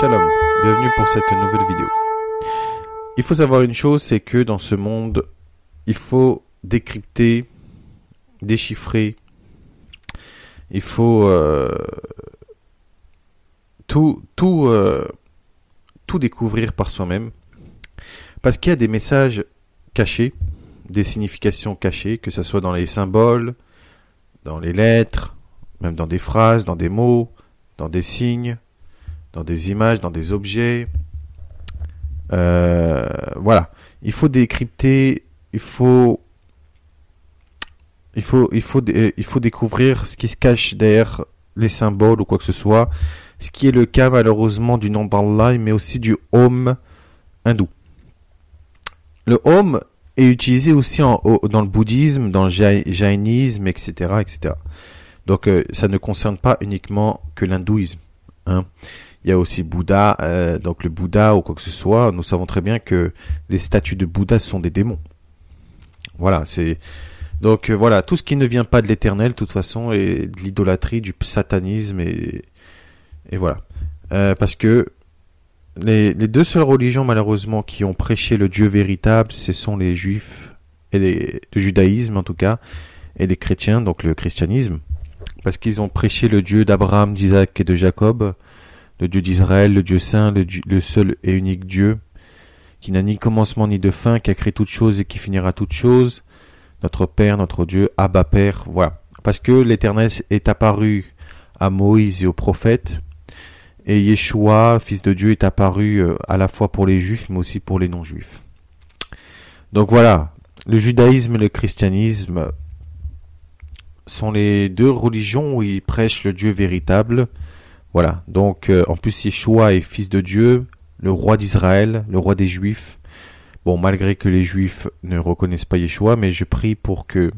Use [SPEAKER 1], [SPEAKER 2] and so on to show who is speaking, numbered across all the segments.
[SPEAKER 1] Shalom, bienvenue pour cette nouvelle vidéo. Il faut savoir une chose, c'est que dans ce monde, il faut décrypter, déchiffrer, il faut euh, euh, tout découvrir par soi-même, parce qu'il y a des messages cachés, des significations cachées, que ce soit dans les symboles, dans les lettres, même dans des phrases, dans des mots, dans des signes, dans des images, dans des objets. Euh, voilà. Il faut décrypter, il faut, il faut, il faut, il faut découvrir ce qui se cache derrière les symboles ou quoi que ce soit. Ce qui est le cas malheureusement du nom d'Allah, mais aussi du homme hindou. Le homme et utilisé aussi dans le bouddhisme, dans le jainisme, etc., etc. Donc euh, ça ne concerne pas uniquement que l'hindouisme. Hein. Il y a aussi Bouddha, euh, donc le Bouddha ou quoi que ce soit. Nous savons très bien que les statues de Bouddha sont des démons. Voilà, c'est donc euh, voilà tout ce qui ne vient pas de l'Éternel, de toute façon, et de l'idolâtrie, du satanisme et et voilà. parce que les, deux seules religions malheureusement qui ont prêché le Dieu véritable, ce sont les juifs et les, le judaïsme en tout cas et les chrétiens, donc le christianisme, parce qu'ils ont prêché le Dieu d'Abraham, d'Isaac et de Jacob, le Dieu d'Israël, le Dieu saint, le, le, seul et unique Dieu, qui n'a ni commencement ni de fin, qui a créé toutes choses et qui finira toutes choses, notre Père, notre Dieu, Abba Père, voilà. Parce que l'Éternel est apparu à Moïse et aux prophètes, et Yeshua, fils de Dieu, est apparu euh, à la fois pour les juifs, mais aussi pour les non-juifs. Donc voilà, le judaïsme et le christianisme sont les deux religions où ils prêchent le Dieu véritable. Voilà, donc euh, en plus Yeshua est fils de Dieu, le roi d'Israël, le roi des juifs. Bon, malgré que les juifs ne reconnaissent pas Yeshua, mais je prie pour que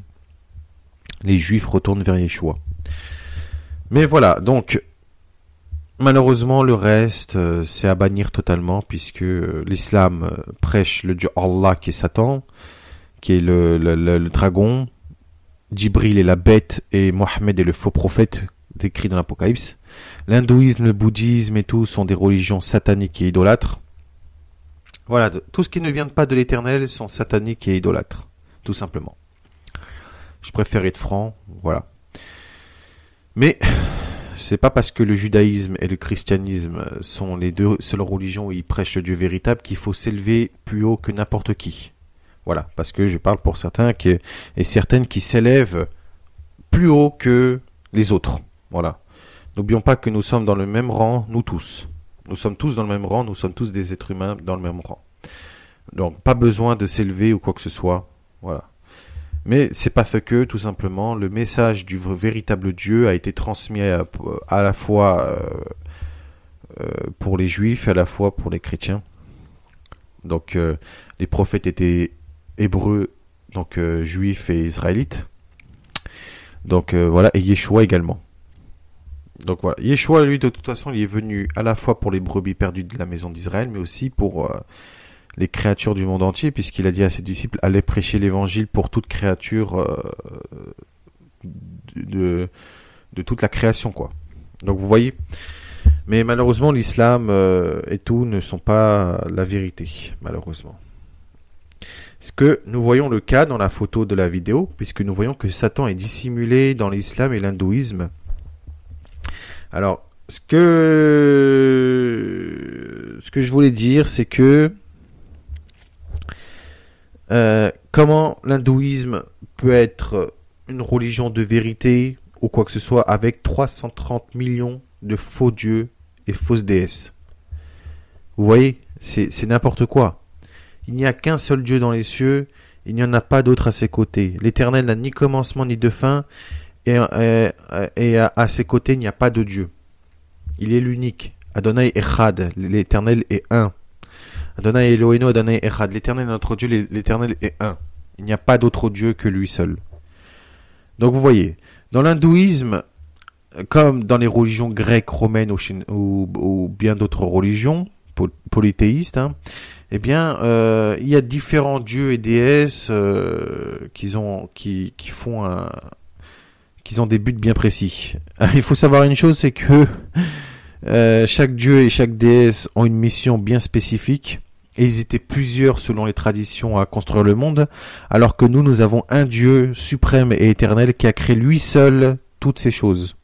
[SPEAKER 1] les juifs retournent vers Yeshua. Mais voilà, donc Malheureusement, le reste, euh, c'est à bannir totalement puisque euh, l'islam euh, prêche le dieu Allah qui est Satan, qui est le, le dragon, Djibril est la bête et Mohammed est le faux prophète décrit dans l'Apocalypse. L'hindouisme, le bouddhisme et tout sont des religions sataniques et idolâtres. Voilà, tout ce qui ne vient pas de l'éternel sont sataniques et idolâtres, tout simplement. Je préfère être franc, voilà. Mais c'est pas parce que le judaïsme et le christianisme euh, sont les deux seules religions où ils prêchent le Dieu véritable qu'il faut s'élever plus haut que n'importe qui. Voilà, parce que je parle pour certains et certaines qui s'élèvent plus haut que les autres. Voilà. N'oublions pas que nous sommes dans le même rang, nous tous. Nous sommes tous dans le même rang, nous sommes tous des êtres humains dans le même rang. Donc pas besoin de s'élever ou quoi que ce soit. Voilà. Mais c'est parce que, tout simplement, le message du véritable Dieu a été transmis à, la fois euh, euh, pour les juifs, à la fois pour les chrétiens. Donc, euh, les prophètes étaient hébreux, donc juifs et israélites. Donc, voilà, et Yeshua également. Donc voilà, Yeshua, lui, de toute façon, il est venu à la fois pour les brebis perdues de la maison d'Israël, mais aussi pour les créatures du monde entier, puisqu'il a dit à ses disciples, allez prêcher l'évangile pour toute créature euh, de, toute la création, quoi. Donc vous voyez. Mais malheureusement, l'islam euh, et tout ne sont pas la vérité, malheureusement. Ce que nous voyons le cas dans la photo de la vidéo, puisque nous voyons que Satan est dissimulé dans l'islam et l'hindouisme. Alors, ce que ce que je voulais dire, c'est que euh, comment l'hindouisme peut être une religion de vérité ou quoi que ce soit avec 330 millions de faux dieux et fausses déesses. Vous voyez, c'est n'importe quoi. Il n'y a qu'un seul Dieu dans les cieux, il n'y en a pas d'autre à ses côtés. L'Éternel n'a ni commencement ni de fin, et, à, ses côtés il n'y a pas de Dieu. Il est l'unique. Adonai Echad, l'Éternel est un. L'éternel notre Dieu, l'éternel est un. Il n'y a pas d'autre Dieu que lui seul. Donc vous voyez, dans l'hindouisme, comme dans les religions grecques, romaines ou, bien d'autres religions polythéistes, hein, eh bien, euh, il y a différents dieux et déesses euh, qui, ont, qui, font ont des buts bien précis. Il faut savoir une chose, c'est que euh, chaque dieu et chaque déesse ont une mission bien spécifique et ils étaient plusieurs selon les traditions à construire le monde, alors que nous, nous avons un Dieu suprême et éternel qui a créé lui seul toutes ces choses.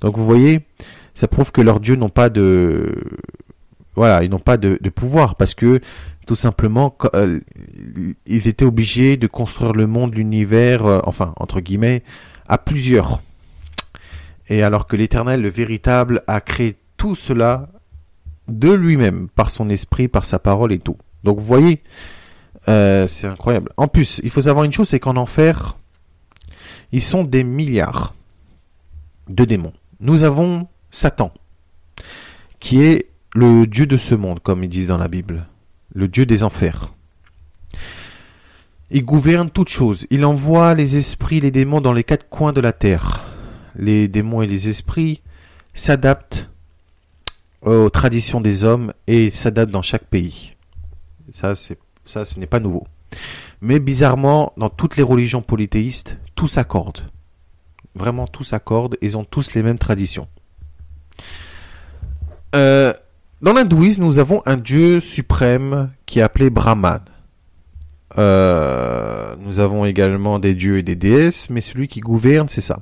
[SPEAKER 1] Donc vous voyez, ça prouve que leurs dieux n'ont pas de... Voilà, ils n'ont pas de, pouvoir, parce que tout simplement, euh, ils étaient obligés de construire le monde, l'univers, euh, enfin, entre guillemets, à plusieurs. Et alors que l'Éternel, le véritable, a créé tout cela de lui-même, par son esprit, par sa parole et tout. Donc vous voyez, euh, c'est incroyable. En plus, il faut savoir une chose, c'est qu'en enfer, ils sont des milliards de démons. Nous avons Satan, qui est le Dieu de ce monde, comme ils disent dans la Bible, le Dieu des enfers. Il gouverne toutes choses. Il envoie les esprits, les démons dans les quatre coins de la terre. Les démons et les esprits s'adaptent euh, aux traditions des hommes et s'adapte dans chaque pays. Ça, c'est, ça, ce n'est pas nouveau. Mais bizarrement, dans toutes les religions polythéistes, tout s'accorde. Vraiment, tout s'accorde. Ils ont tous les mêmes traditions. Euh, dans l'hindouisme, nous avons un dieu suprême qui est appelé Brahman. Euh, nous avons également des dieux et des déesses, mais celui qui gouverne, c'est ça.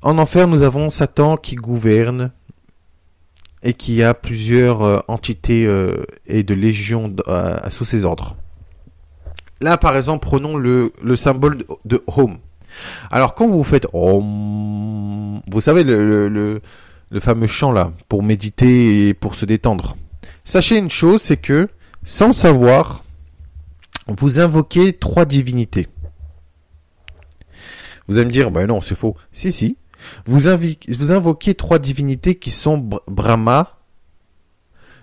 [SPEAKER 1] En enfer, nous avons Satan qui gouverne et qui a plusieurs euh, entités euh, et de légions euh, sous ses ordres. Là, par exemple, prenons le, symbole de Home. Alors, quand vous faites Home, vous savez, le, fameux chant là, pour méditer et pour se détendre. Sachez une chose, c'est que, sans savoir, vous invoquez trois divinités. Vous allez me dire, ben non, c'est faux. Si, si, vous, invoquez, trois divinités qui sont Brahma,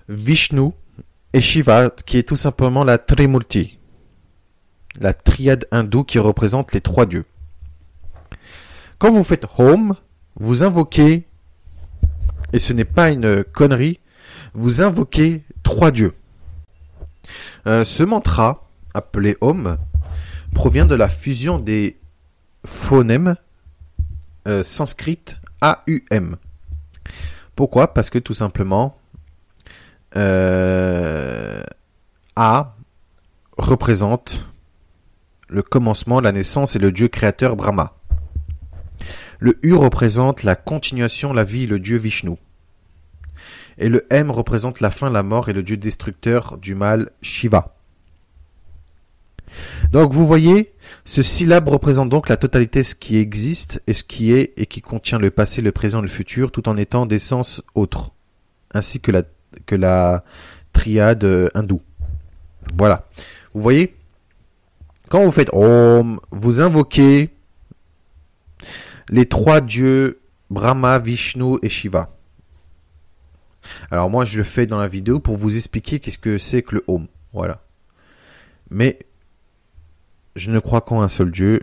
[SPEAKER 1] Vishnu et Shiva, qui est tout simplement la Trimurti, la triade hindoue qui représente les trois dieux. Quand vous faites Home, vous invoquez, et ce n'est pas une connerie, vous invoquez trois dieux. Euh, ce mantra, appelé Home, provient de la fusion des phonèmes euh, sanskrit AUM. Pourquoi Parce que tout simplement, euh, A représente le commencement, la naissance et le dieu créateur Brahma. Le U représente la continuation, la vie, le dieu Vishnu. Et le M représente la fin, la mort et le dieu destructeur du mal Shiva. Donc vous voyez, ce syllabe représente donc la totalité ce qui existe et ce qui est et qui contient le passé, le présent, le futur, tout en étant d'essence autre, ainsi que la, que la triade hindoue. Voilà. Vous voyez, quand vous faites Om, vous invoquez les trois dieux Brahma, Vishnu et Shiva. Alors moi je le fais dans la vidéo pour vous expliquer qu'est-ce que c'est que le Om. Voilà. Mais je ne crois qu'en un seul Dieu.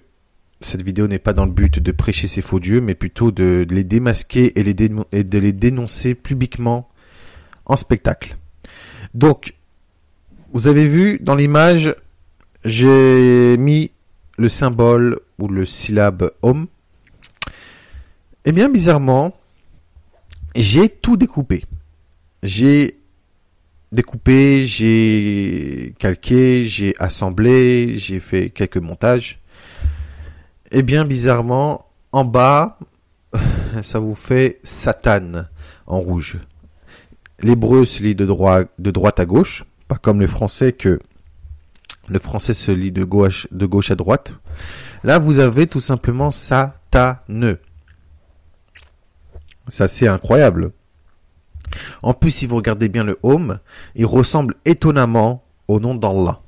[SPEAKER 1] Cette vidéo n'est pas dans le but de prêcher ces faux dieux, mais plutôt de les démasquer et, de les dénoncer publiquement en spectacle. Donc, vous avez vu dans l'image, j'ai mis le symbole ou le syllabe homme. Et eh bien, bizarrement, j'ai tout découpé. J'ai découpé, j'ai calqué, j'ai assemblé, j'ai fait quelques montages. Et eh bien bizarrement, en bas, ça vous fait Satan en rouge. L'hébreu se lit de, de droite à gauche, pas comme le français que le français se lit de gauche, de gauche à droite. Là, vous avez tout simplement Sataneux. C'est assez incroyable. En plus, si vous regardez bien le home, il ressemble étonnamment au nom d'Allah.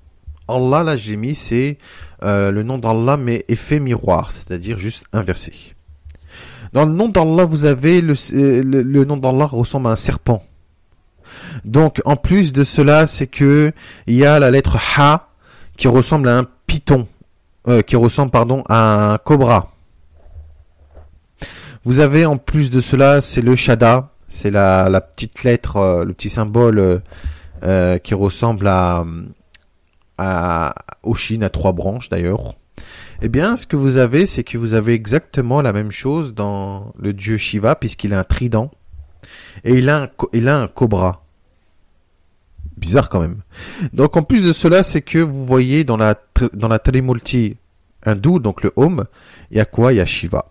[SPEAKER 1] Allah, là, j'ai mis, c'est euh, le nom d'Allah, mais effet miroir, c'est-à-dire juste inversé. Dans le nom d'Allah, vous avez euh, le, nom d'Allah ressemble à un serpent. Donc, en plus de cela, c'est que il y a la lettre Ha qui ressemble à un python, euh, qui ressemble, pardon, à un cobra. Vous avez en plus de cela, c'est le Shada, c'est la, la, petite lettre, euh, le petit symbole euh, euh, qui ressemble à, à à trois branches d'ailleurs. Eh bien, ce que vous avez, c'est que vous avez exactement la même chose dans le dieu Shiva, puisqu'il a un trident et il a un, il a un cobra. Bizarre quand même. Donc, en plus de cela, c'est que vous voyez dans la dans la hindoue, donc le Home, il y a quoi Il y a Shiva.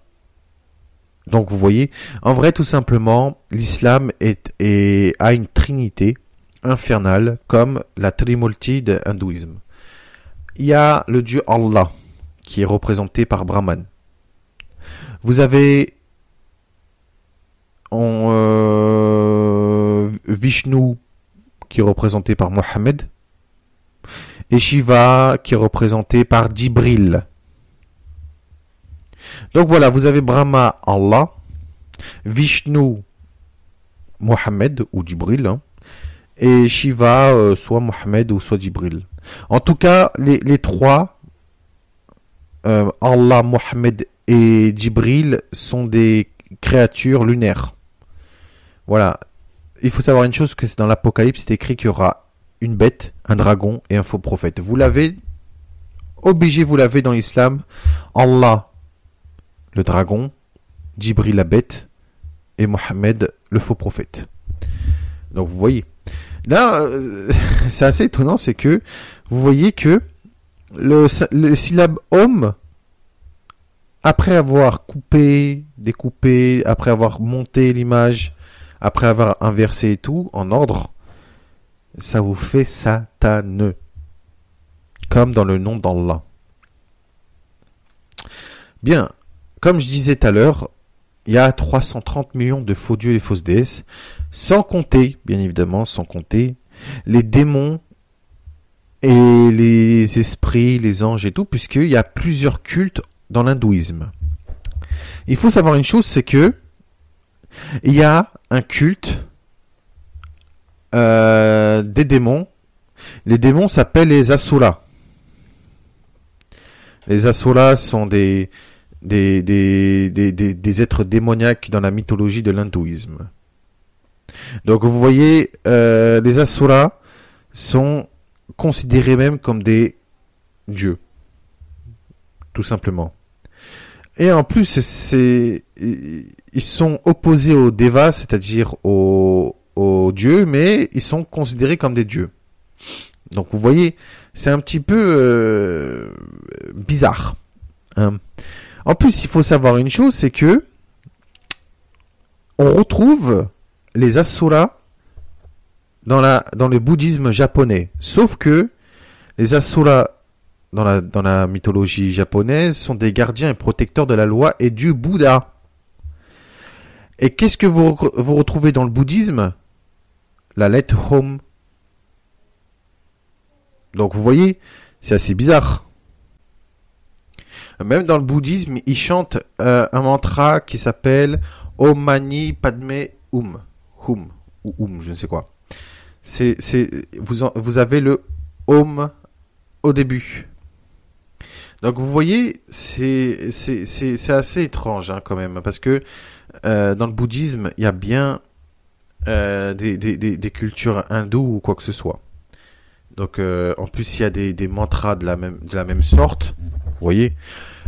[SPEAKER 1] Donc vous voyez, en vrai tout simplement, l'islam est, a une trinité infernale comme la trimulti de hindouisme. Il y a le dieu Allah qui est représenté par Brahman. Vous avez euh, Vishnu qui est représenté par Mohammed et Shiva qui est représenté par Dibril. Donc voilà, vous avez Brahma, Allah, Vishnu, Mohammed ou Dibril, hein, et Shiva, euh, soit Mohammed ou soit Dibril. En tout cas, les, trois, euh, Allah, Mohammed et Djibril, sont des créatures lunaires. Voilà. Il faut savoir une chose, que dans l'Apocalypse, c'est écrit qu'il y aura une bête, un dragon et un faux prophète. Vous l'avez, obligé, vous l'avez dans l'islam. Allah, le dragon, Djibri la bête et Mohamed le faux prophète. Donc vous voyez. Là, euh, c'est assez étonnant, c'est que vous voyez que le, syllabe homme, après avoir coupé, découpé, après avoir monté l'image, après avoir inversé et tout en ordre, ça vous fait sataneux. Comme dans le nom d'Allah. Bien, comme je disais tout à l'heure, il y a 330 millions de faux dieux et fausses déesses, sans compter, bien évidemment, sans compter les démons et les esprits, les anges et tout, puisqu'il y a plusieurs cultes dans l'hindouisme. Il faut savoir une chose, c'est que il y a un culte euh, des démons. Les démons s'appellent les asuras. Les asuras sont des, des, êtres démoniaques dans la mythologie de l'hindouisme. Donc vous voyez, euh, les asuras sont considérés même comme des dieux, tout simplement. Et en plus, c'est ils sont opposés aux devas, c'est-à-dire aux, aux dieux, mais ils sont considérés comme des dieux. Donc vous voyez, c'est un petit peu euh, bizarre. Hein. En plus, il faut savoir une chose, c'est que on retrouve les asuras dans, la, dans le bouddhisme japonais. Sauf que les asuras dans la, dans la mythologie japonaise sont des gardiens et protecteurs de la loi et du Bouddha. Et qu'est-ce que vous, vous retrouvez dans le bouddhisme La lettre Home. Donc vous voyez, c'est assez bizarre. Même dans le bouddhisme, ils chantent euh, un mantra qui s'appelle Om Mani Padme HUM Hum. Ou HUM, je ne sais quoi. C'est, c'est, vous, vous avez le Om au début. Donc vous voyez, c'est, c'est, assez étrange hein, quand même, parce que euh, dans le bouddhisme, il y a bien euh, des, cultures hindoues ou quoi que ce soit. Donc en plus, il y a des, mantras de la même, de la même sorte. Vous voyez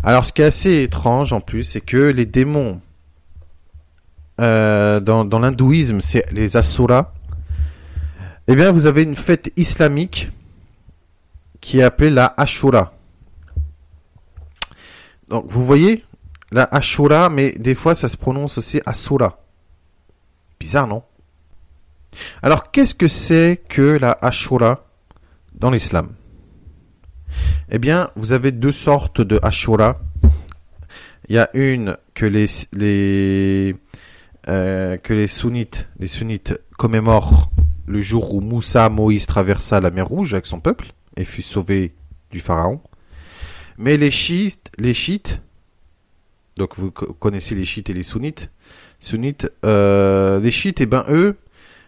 [SPEAKER 1] Alors, ce qui est assez étrange en plus, c'est que les démons, euh, dans, l'hindouisme, c'est les Asura. Eh bien, vous avez une fête islamique qui est appelée la Ashura. Donc, vous voyez La Ashura, mais des fois, ça se prononce aussi Asura. Bizarre, non Alors, qu'est-ce que c'est que la Ashura dans l'islam eh bien, vous avez deux sortes de Ashura. Il y a une que les, euh, que les sunnites, les sunnites commémorent le jour où Moussa, Moïse traversa la mer Rouge avec son peuple et fut sauvé du pharaon. Mais les chiites, les chiites, donc vous connaissez les chiites et les sunnites, sunnites, euh, les chiites, et eh ben eux,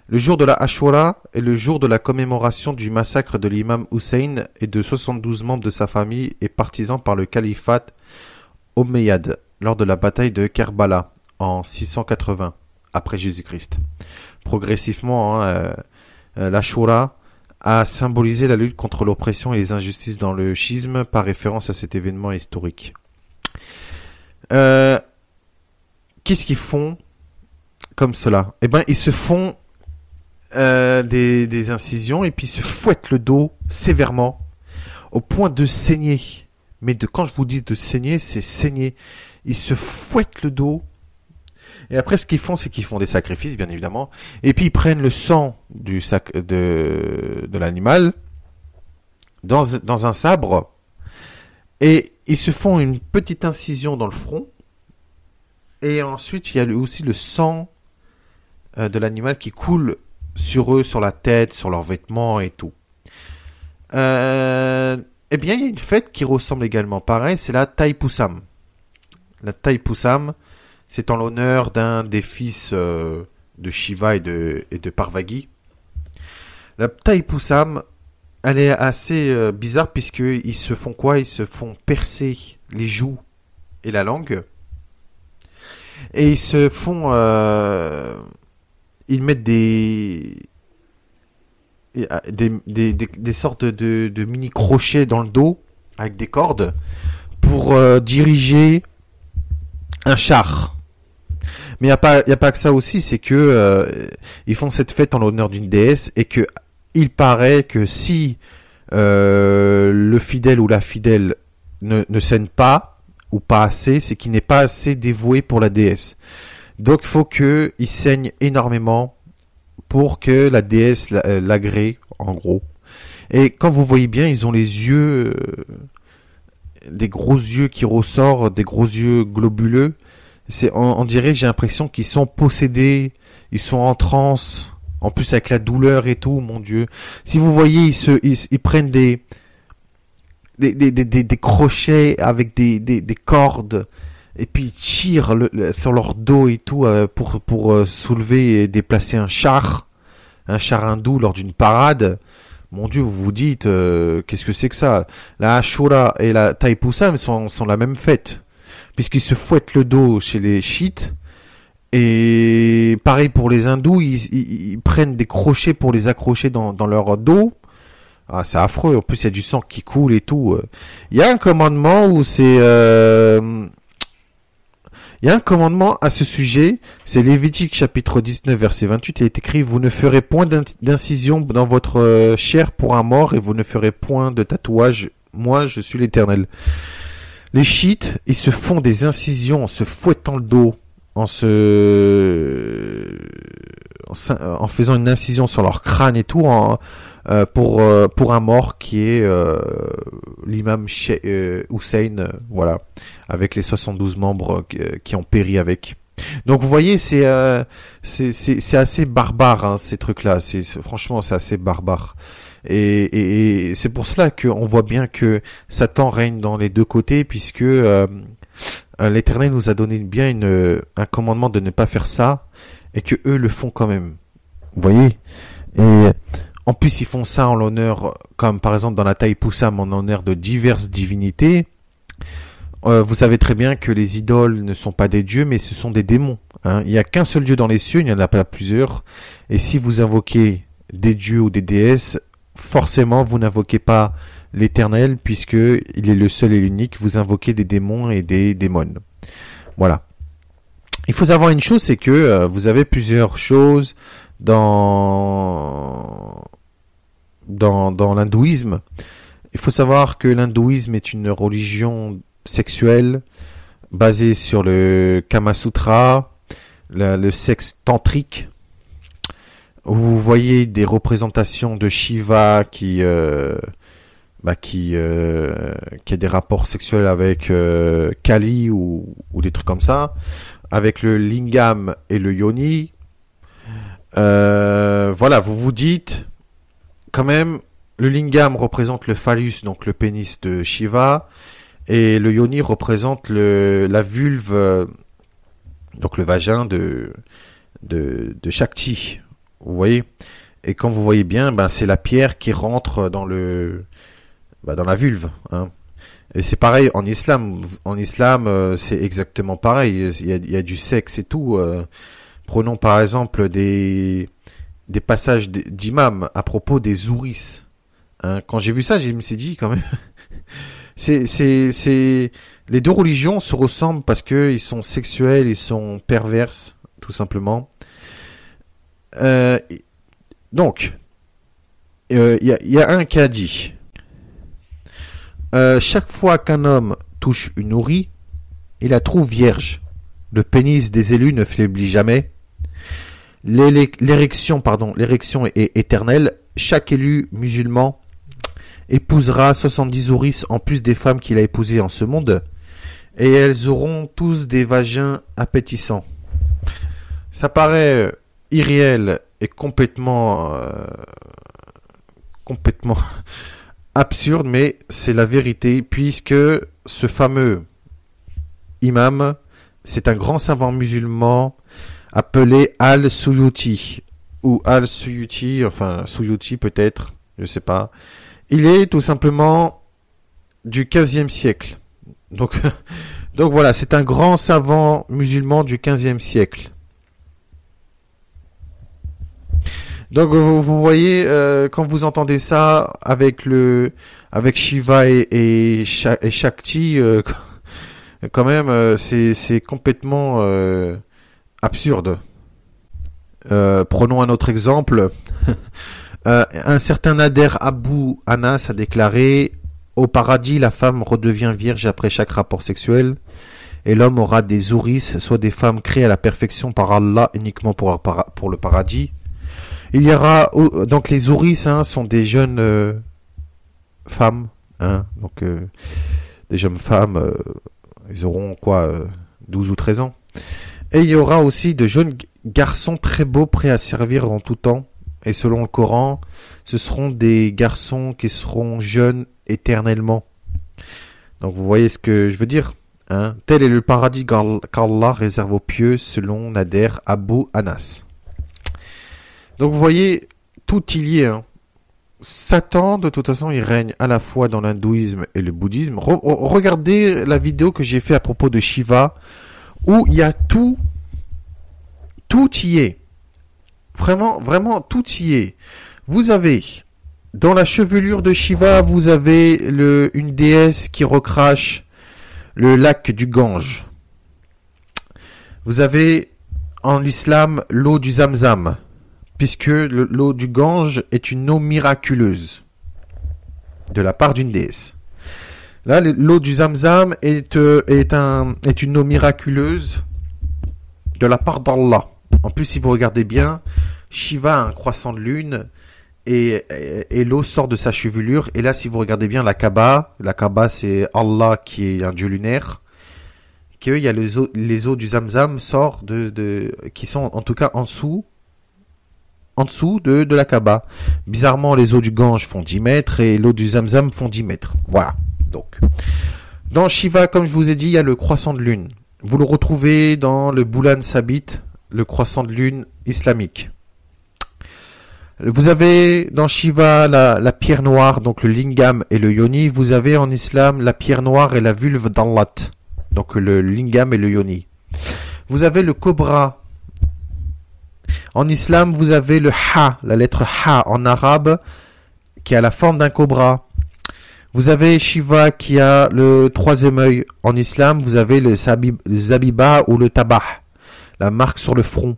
[SPEAKER 1] le jour de la Ashura est le jour de la commémoration du massacre de l'imam Hussein et de 72 membres de sa famille et partisans par le califat Omeyyad lors de la bataille de Kerbala en 680 après Jésus-Christ. Progressivement, la hein, euh, euh, l'Ashura a symbolisé la lutte contre l'oppression et les injustices dans le schisme par référence à cet événement historique. Euh, qu'est-ce qu'ils font comme cela Eh ben, ils se font euh, des, incisions et puis se fouettent le dos sévèrement au point de saigner. Mais de quand je vous dis de saigner, c'est saigner. ils se fouettent le dos. Et après, ce qu'ils font, c'est qu'ils font des sacrifices, bien évidemment. Et puis, ils prennent le sang du sac de, de l'animal dans, dans un sabre. Et ils se font une petite incision dans le front. Et ensuite, il y a aussi le sang euh, de l'animal qui coule sur eux, sur la tête, sur leurs vêtements et tout. Euh, eh bien, il y a une fête qui ressemble également pareil, c'est la Taipusam. La Taipusam, c'est en l'honneur d'un des fils euh, de Shiva et de, et de Parvati. La Taipusam, elle est assez bizarre euh, bizarre puisqu'ils se font quoi Ils se font percer les joues et la langue. Et ils se font euh, ils mettent des ah, des, sortes de, mini crochets dans le dos avec des cordes pour euh, diriger un char. Mais il n'y a, pas, a pas que ça aussi, c'est que euh, ils font cette fête en l'honneur d'une déesse et que il paraît que si euh, le fidèle ou la fidèle ne, ne pas ou pas assez, c'est qu'il n'est pas assez dévoué pour la déesse. Donc il faut ils saignent énormément pour que la déesse euh, l'agrée, en gros. Et quand vous voyez bien, ils ont les yeux, euh, des gros yeux qui ressortent, des gros yeux globuleux. C'est, on, dirait, j'ai l'impression qu'ils sont possédés, ils sont en transe. En plus avec la douleur et tout, mon Dieu. Si vous voyez, ils ils, prennent des des, des, des, des, crochets avec des, des cordes et puis ils tirent le, sur leur dos et tout euh, pour, pour euh, soulever et déplacer un char, un char hindou lors d'une parade. Mon Dieu, vous vous dites, euh, qu'est-ce que c'est que ça La Ashura et la Taipusam sont, sont la même fête, puisqu'ils se fouettent le dos chez les chiites. Et pareil pour les hindous, ils, prennent des crochets pour les accrocher dans, dans leur dos. Ah, c'est affreux. En plus, il y a du sang qui coule et tout. Il y a un commandement où c'est euh, il y a un commandement à ce sujet, c'est Lévitique chapitre 19 verset 28, il est écrit, vous ne ferez point d'incision dans votre euh, chair pour un mort et vous ne ferez point de tatouage, moi je suis l'éternel. Les chiites, ils se font des incisions en se fouettant le dos, en se, en, faisant une incision sur leur crâne et tout, en, euh, pour, euh, pour un mort qui est euh, l'imam euh, Hussein, voilà, avec les 72 membres qui ont péri avec. Donc vous voyez, c'est c'est assez barbare hein, ces trucs-là. C'est franchement, c'est assez barbare. Et, et, c'est pour cela qu'on voit bien que Satan règne dans les deux côtés, puisque l'Éternel nous a donné bien une, un commandement de ne pas faire ça, et que eux le font quand même. Vous voyez Et en plus, ils font ça en l'honneur, comme par exemple dans la taille Poussam, en l'honneur de diverses divinités. Euh, vous savez très bien que les idoles ne sont pas des dieux, mais ce sont des démons. Hein. Il n'y a qu'un seul dieu dans les cieux, il n'y en a pas plusieurs. Et si vous invoquez des dieux ou des déesses, forcément vous n'invoquez pas l'éternel, puisque il est le seul et l'unique, vous invoquez des démons et des démons. Voilà. Il faut savoir une chose, c'est que euh, vous avez plusieurs choses dans dans, dans l'hindouisme. Il faut savoir que l'hindouisme est une religion sexuelle basée sur le Kama Sutra, le sexe tantrique. vous voyez des représentations de Shiva qui euh, bah, qui, euh, qui a des rapports sexuels avec euh, Kali ou, ou, des trucs comme ça, avec le lingam et le yoni. Euh, voilà, vous vous dites, quand même, le lingam représente le phallus, donc le pénis de Shiva, et le yoni représente le, la vulve, euh, donc le vagin de, de, Shakti. Vous voyez Et quand vous voyez bien, ben, c'est la pierre qui rentre dans, le, ben, dans la vulve. Hein. Et c'est pareil en islam. En islam, euh, c'est exactement pareil. Il y, il y a du sexe et tout. Euh. Prenons par exemple des des passages d'imam à propos des ouris. Hein, quand j'ai vu ça, je me suis dit quand même, c'est, c'est, les deux religions se ressemblent parce que ils sont sexuels, ils sont perverses, tout simplement. Euh, donc, il euh, y, a, un qui a dit, euh, chaque fois qu'un homme touche une ourie, il la trouve vierge. Le pénis des élus ne faiblit jamais l'érection, pardon, l'érection est éternelle. Chaque élu musulman épousera 70 ouris en plus des femmes qu'il a épousées en ce monde, et elles auront tous des vagins appétissants. Ça paraît euh, irréel et complètement, euh, complètement absurde, mais c'est la vérité, puisque ce fameux imam, c'est un grand savant musulman, appelé Al-Suyuti, ou Al-Suyuti, enfin Suyuti peut-être, je sais pas. Il est tout simplement du 15e siècle. Donc, donc voilà, c'est un grand savant musulman du 15e siècle. Donc vous, voyez, euh, quand vous entendez ça avec le avec Shiva et, et, Shakti, euh, quand même, euh, c'est complètement absurde. Euh, prenons un autre exemple. Euh, un certain Nader Abou Anas a déclaré Au paradis, la femme redevient vierge après chaque rapport sexuel, et l'homme aura des ouris, soit des femmes créées à la perfection par Allah uniquement pour, le paradis. Il y aura donc les ouris hein, sont des jeunes euh, femmes, hein, donc des jeunes femmes, ils auront quoi, 12 ou 13 ans. Et il y aura aussi de jeunes garçons très beaux prêts à servir en tout temps. Et selon le Coran, ce seront des garçons qui seront jeunes éternellement. Donc vous voyez ce que je veux dire hein. Tel est le paradis qu'Allah réserve aux pieux selon Nader Abu Anas. Donc vous voyez, tout il y est. Hein. Satan, de toute façon, il règne à la fois dans l'hindouisme et le bouddhisme. regardez la vidéo que j'ai fait à propos de Shiva où il y a tout, tout y est. Vraiment, vraiment, tout y est. Vous avez, dans la chevelure de Shiva, vous avez le, une déesse qui recrache le lac du Gange. Vous avez en l'islam l'eau du Zamzam, puisque l'eau du Gange est une eau miraculeuse de la part d'une déesse. Là, l'eau du Zamzam est, euh, est, un, est une eau miraculeuse de la part d'Allah. En plus, si vous regardez bien, Shiva a un croissant de lune et, et, l'eau sort de sa chevelure. Et là, si vous regardez bien la Kaaba, la Kaaba c'est Allah qui est un dieu lunaire. Que il y a les eaux, les eaux du Zamzam sort de, de, qui sont en tout cas en dessous, en dessous de, de la Kaaba. Bizarrement, les eaux du Gange font 10 mètres et l'eau du Zamzam font 10 mètres. Voilà. Donc, dans Shiva, comme je vous ai dit, il y a le croissant de lune. Vous le retrouvez dans le Boulan Sabit, le croissant de lune islamique. Vous avez dans Shiva la, pierre noire, donc le lingam et le yoni. Vous avez en islam la pierre noire et la vulve d'Allah, donc le lingam et le yoni. Vous avez le cobra. En islam, vous avez le ha, la lettre ha en arabe, qui a la forme d'un cobra. Vous avez Shiva qui a le troisième œil en islam. Vous avez le, Zabiba ou le Tabah, la marque sur le front.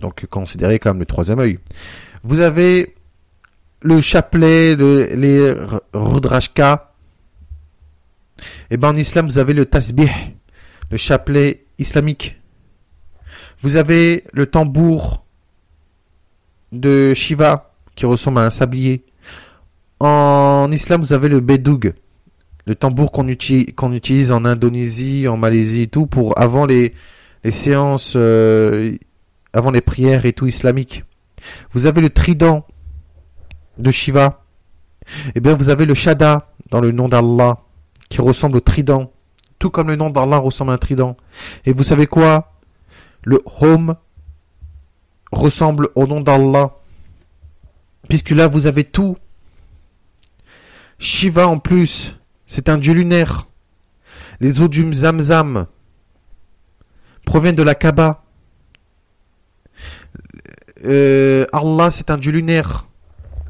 [SPEAKER 1] Donc considéré comme le troisième œil. Vous avez le chapelet, de les Rudrashka. Et eh bien en islam, vous avez le Tasbih, le chapelet islamique. Vous avez le tambour de Shiva qui ressemble à un sablier. En islam, vous avez le bedoug, le tambour qu'on utilise, utilise en Indonésie, en Malaisie et tout, pour avant les, séances, euh, avant les prières et tout islamique. Vous avez le trident de Shiva. Et eh bien, vous avez le Shada dans le nom d'Allah, qui ressemble au trident, tout comme le nom d'Allah ressemble à un trident. Et vous savez quoi Le Home ressemble au nom d'Allah, puisque là, vous avez tout Shiva en plus, c'est un dieu lunaire. Les eaux du Zamzam proviennent de la Kaaba. Euh, Allah, c'est un dieu lunaire.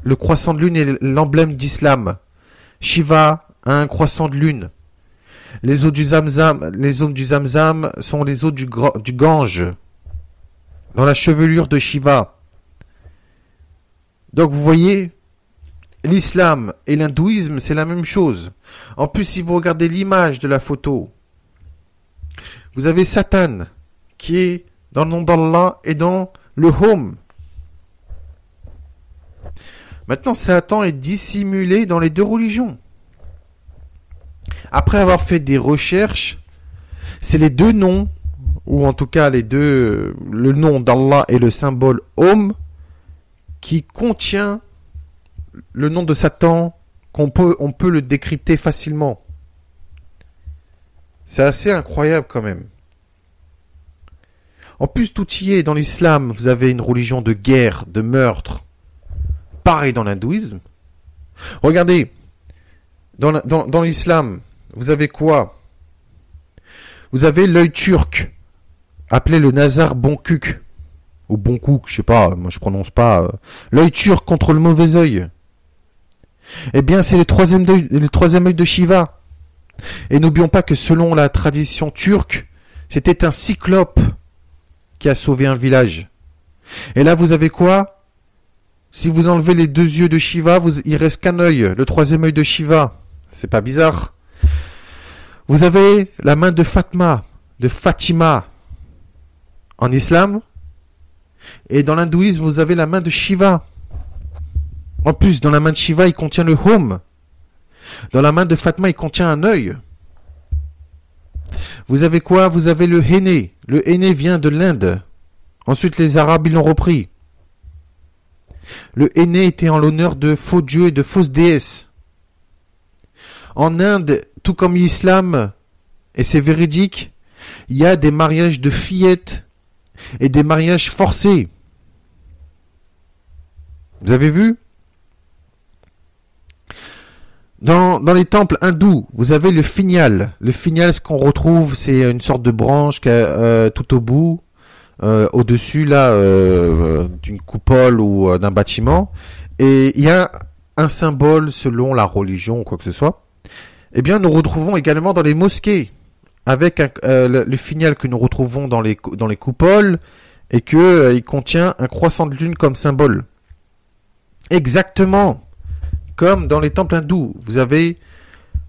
[SPEAKER 1] Le croissant de lune est l'emblème d'islam. Shiva a un croissant de lune. Les eaux du Zamzam, les eaux du Zamzam sont les eaux du, du Gange, dans la chevelure de Shiva. Donc vous voyez, l'islam et l'hindouisme, c'est la même chose. En plus, si vous regardez l'image de la photo, vous avez Satan qui est dans le nom d'Allah et dans le home. Maintenant, Satan est dissimulé dans les deux religions. Après avoir fait des recherches, c'est les deux noms, ou en tout cas les deux, le nom d'Allah et le symbole Home, qui contient le nom de Satan qu'on peut, on peut le décrypter facilement. C'est assez incroyable quand même. En plus, tout y est. Dans l'islam, vous avez une religion de guerre, de meurtre. Pareil dans l'hindouisme. Regardez, dans, dans, l'islam, vous avez quoi Vous avez l'œil turc, appelé le Nazar Bonkuk. Ou Bonkuk, je sais pas, moi je prononce pas. Euh, l'œil turc contre le mauvais œil. Eh bien, c'est le troisième, le troisième œil de Shiva. Et n'oublions pas que selon la tradition turque, c'était un cyclope qui a sauvé un village. Et là, vous avez quoi Si vous enlevez les deux yeux de Shiva, vous, il reste qu'un œil, le troisième œil de Shiva. C'est pas bizarre. Vous avez la main de Fatma, de Fatima en islam. Et dans l'hindouisme, vous avez la main de Shiva. En plus, dans la main de Shiva, il contient le home. Dans la main de Fatma, il contient un œil. Vous avez quoi Vous avez le henné. Le henné vient de l'Inde. Ensuite, les Arabes l'ont repris. Le henné était en l'honneur de faux dieux et de fausses déesses. En Inde, tout comme l'islam, et c'est véridique, il y a des mariages de fillettes et des mariages forcés. Vous avez vu dans, les temples hindous, vous avez le finial. Le finial, ce qu'on retrouve, c'est une sorte de branche qui est euh, tout au bout, euh, au-dessus là euh, d'une coupole ou d'un bâtiment. Et il y a un symbole selon la religion ou quoi que ce soit. Eh bien, nous retrouvons également dans les mosquées, avec le, finial que nous retrouvons dans les, dans les coupoles, et que il contient un croissant de lune comme symbole. Exactement. Comme dans les temples hindous, vous avez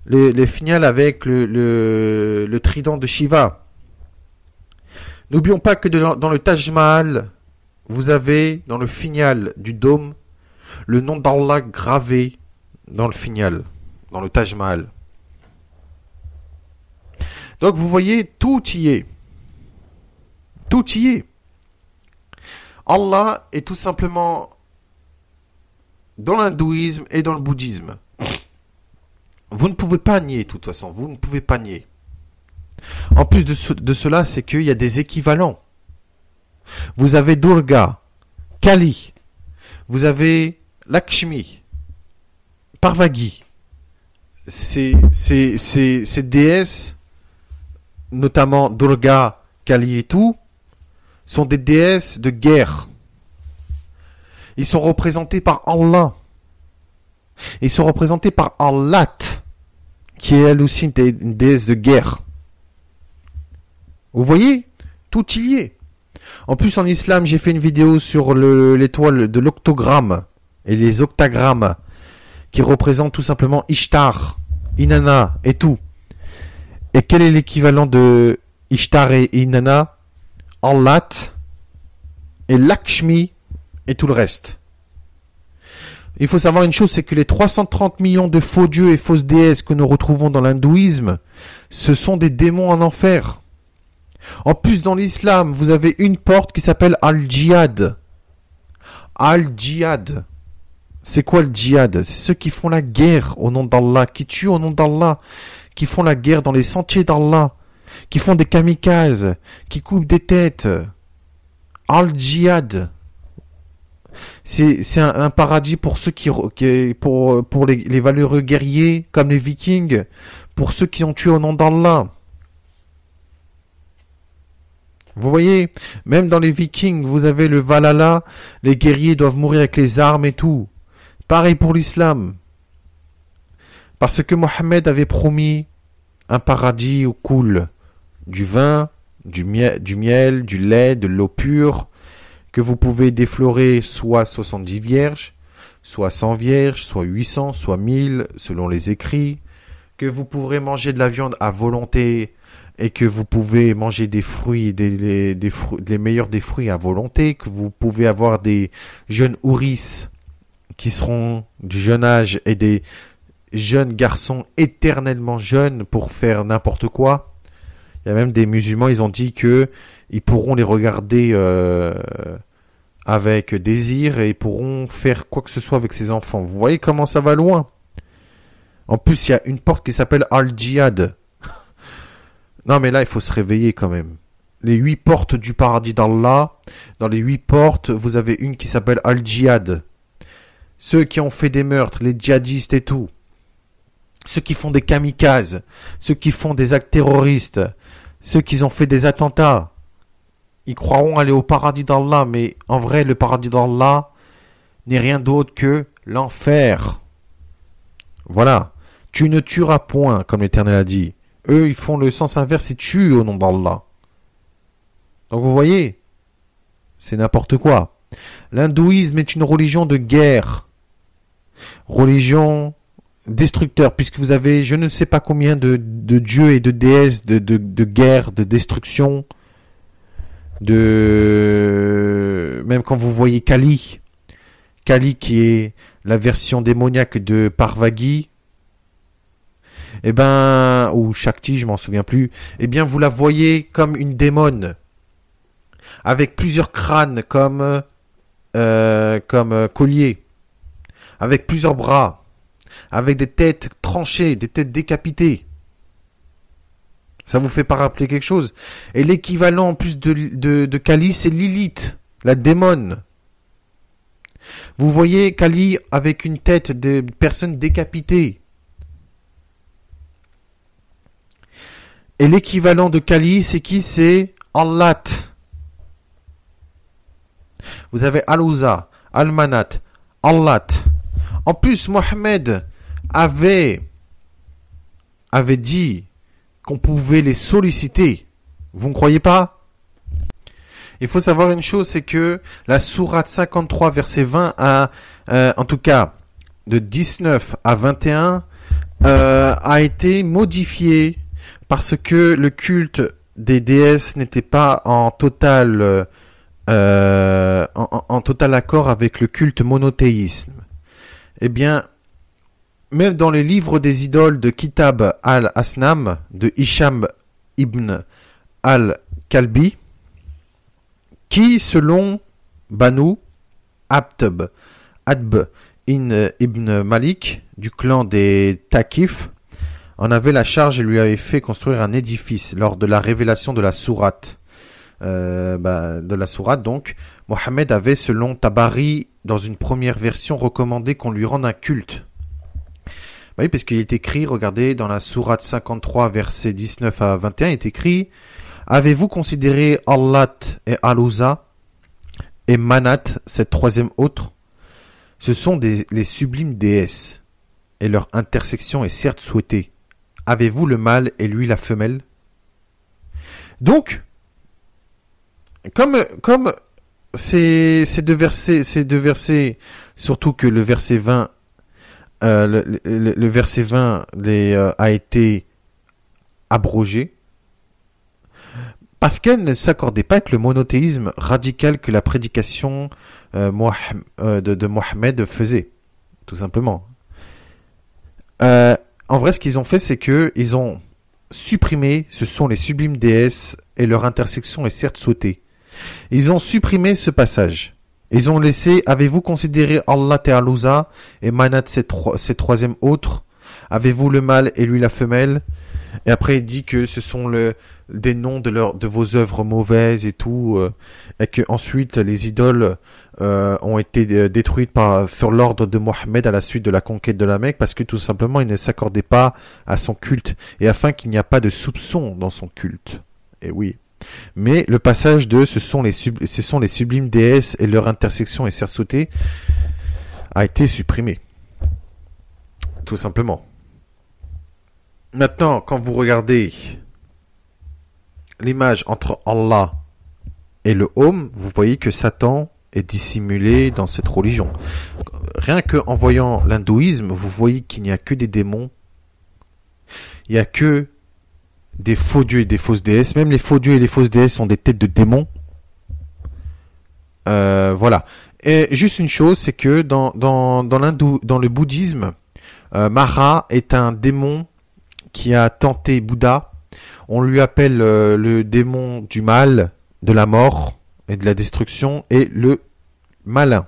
[SPEAKER 1] le, finales final avec le, trident de Shiva. N'oublions pas que dans le Taj Mahal, vous avez dans le final du dôme le nom d'Allah gravé dans le final, dans le Taj Mahal. Donc vous voyez, tout y est. Tout y est. Allah est tout simplement dans l'hindouisme et dans le bouddhisme. Vous ne pouvez pas nier, de toute façon, vous ne pouvez pas nier. En plus de, de cela, c'est qu'il y a des équivalents. Vous avez Durga, Kali, vous avez Lakshmi, Parvagi. ces déesses, notamment Durga, Kali et tout, sont des déesses de guerre. Ils sont représentés par Allah. Ils sont représentés par Allah, qui est elle aussi une déesse de guerre. Vous voyez Tout y est. En plus, en islam, j'ai fait une vidéo sur l'étoile de l'octogramme et les octagrammes qui représentent tout simplement Ishtar, Inanna et tout. Et quel est l'équivalent de Ishtar et Inanna Allah et Lakshmi et tout le reste. Il faut savoir une chose, c'est que les 330 millions de faux dieux et fausses déesses que nous retrouvons dans l'hindouisme, ce sont des démons en enfer. En plus, dans l'islam, vous avez une porte qui s'appelle Al-Jihad. Al-Jihad. C'est quoi le djihad C'est ceux qui font la guerre au nom d'Allah, qui tuent au nom d'Allah, qui font la guerre dans les sentiers d'Allah, qui font des kamikazes, qui coupent des têtes. Al-Jihad. C'est un, paradis pour ceux qui, pour les, valeureux guerriers comme les Vikings, pour ceux qui ont tué au nom d'Allah. Vous voyez, même dans les Vikings, vous avez le Valhalla, les guerriers doivent mourir avec les armes et tout. Pareil pour l'islam. Parce que Mohammed avait promis un paradis au coule du vin, du, miel, du miel, du lait, de l'eau pure, que vous pouvez déflorer soit 70 vierges, soit 100 vierges, soit 800, soit 1000, selon les écrits, que vous pourrez manger de la viande à volonté et que vous pouvez manger des fruits, des, des, meilleurs des fruits à volonté, que vous pouvez avoir des jeunes ourisses qui seront du jeune âge et des jeunes garçons éternellement jeunes pour faire n'importe quoi. Il y a même des musulmans, ils ont dit que ils pourront les regarder euh, avec désir et ils pourront faire quoi que ce soit avec ses enfants. Vous voyez comment ça va loin En plus, il y a une porte qui s'appelle al djihad non, mais là, il faut se réveiller quand même. Les huit portes du paradis d'Allah, dans les huit portes, vous avez une qui s'appelle al djihad Ceux qui ont fait des meurtres, les djihadistes et tout. Ceux qui font des kamikazes, ceux qui font des actes terroristes, ceux qui ont fait des attentats, ils croiront aller au paradis d'Allah, mais en vrai, le paradis d'Allah n'est rien d'autre que l'enfer. Voilà. Tu ne tueras point, comme l'Éternel a dit. Eux, ils font le sens inverse et tuent au nom d'Allah. Donc vous voyez, c'est n'importe quoi. L'hindouisme est une religion de guerre. Religion destructeur, puisque vous avez je ne sais pas combien de, dieux et de déesses de, de guerre, de destruction de même quand vous voyez Kali, Kali qui est la version démoniaque de Parvagi eh ben ou Shakti, je m'en souviens plus, eh bien vous la voyez comme une démone avec plusieurs crânes comme euh, comme euh, collier, avec plusieurs bras, avec des têtes tranchées, des têtes décapitées. Ça vous fait pas rappeler quelque chose Et l'équivalent en plus de, de, Kali, c'est Lilith, la démone. Vous voyez Kali avec une tête de personne décapitée. Et l'équivalent de Kali, c'est qui C'est Allat. Vous avez Alouza, Almanat, Allat. En plus, Mohamed avait, avait dit qu'on pouvait les solliciter. Vous ne croyez pas Il faut savoir une chose, c'est que la sourate 53, verset 20 à, euh, en tout cas, de 19 à 21, euh, a été modifiée parce que le culte des déesses n'était pas en total, euh, en, en total accord avec le culte monothéisme. Eh bien, même dans les livres des idoles de Kitab al-Asnam de Hisham ibn al-Kalbi, qui, selon Banu Abtb, Adb ibn Malik, du clan des Takif, en avait la charge et lui avait fait construire un édifice lors de la révélation de la sourate. Euh, bah, de la sourate donc, Mohammed avait, selon Tabari, dans une première version, recommandé qu'on lui rende un culte bah oui, parce qu'il est écrit, regardez, dans la sourate 53, verset 19 à 21, il est écrit Avez-vous considéré Allat et Alouza et Manat, cette troisième autre Ce sont des, les sublimes déesses, et leur intersection est certes souhaitée. Avez-vous le mâle et lui la femelle Donc, comme, comme ces, ces, deux versets, ces deux versets, surtout que le verset 20 euh, le, verset 20 euh, a été abrogé parce qu'elle ne s'accordait pas avec le monothéisme radical que la prédication euh, de, de, Mohamed faisait, tout simplement. en vrai, ce qu'ils ont fait, c'est que ils ont supprimé, ce sont les sublimes déesses et leur intersection est certes sautée. Ils ont supprimé ce passage. Ils ont laissé, avez-vous considéré Allah Alouza et Manat ses, trois, troisième autres Avez-vous le mâle et lui la femelle Et après il dit que ce sont le, des noms de, leur, de vos œuvres mauvaises et tout, euh, et que ensuite les idoles euh, ont été euh, détruites par, sur l'ordre de Mohammed à la suite de la conquête de la Mecque, parce que tout simplement il ne s'accordait pas à son culte, et afin qu'il n'y a pas de soupçon dans son culte. Et oui. Mais le passage de ce sont les, ce sont les sublimes déesses et leur intersection est certes sautée a été supprimé. Tout simplement. Maintenant, quand vous regardez l'image entre Allah et le Homme, vous voyez que Satan est dissimulé dans cette religion. Rien que en voyant l'hindouisme, vous voyez qu'il n'y a que des démons. Il n'y a que des faux dieux et des fausses déesses. Même les faux dieux et les fausses déesses sont des têtes de démons. Euh, voilà. Et juste une chose, c'est que dans, dans, dans le bouddhisme, euh, Mara est un démon qui a tenté Bouddha. On lui appelle euh, le démon du mal, de la mort et de la destruction, et le malin,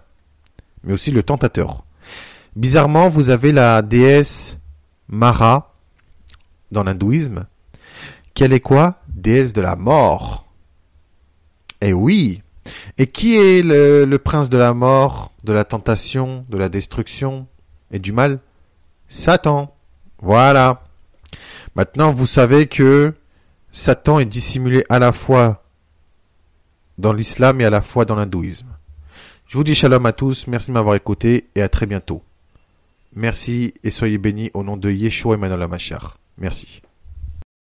[SPEAKER 1] mais aussi le tentateur. Bizarrement, vous avez la déesse Mara dans l'hindouisme, quelle est quoi Déesse de la mort. Eh oui Et qui est le, prince de la mort, de la tentation, de la destruction et du mal Satan. Voilà. Maintenant, vous savez que Satan est dissimulé à la fois dans l'islam et à la fois dans l'hindouisme. Je vous dis shalom à tous, merci de m'avoir écouté et à très bientôt. Merci et soyez bénis au nom de Yeshua Emmanuel Amashar. Merci.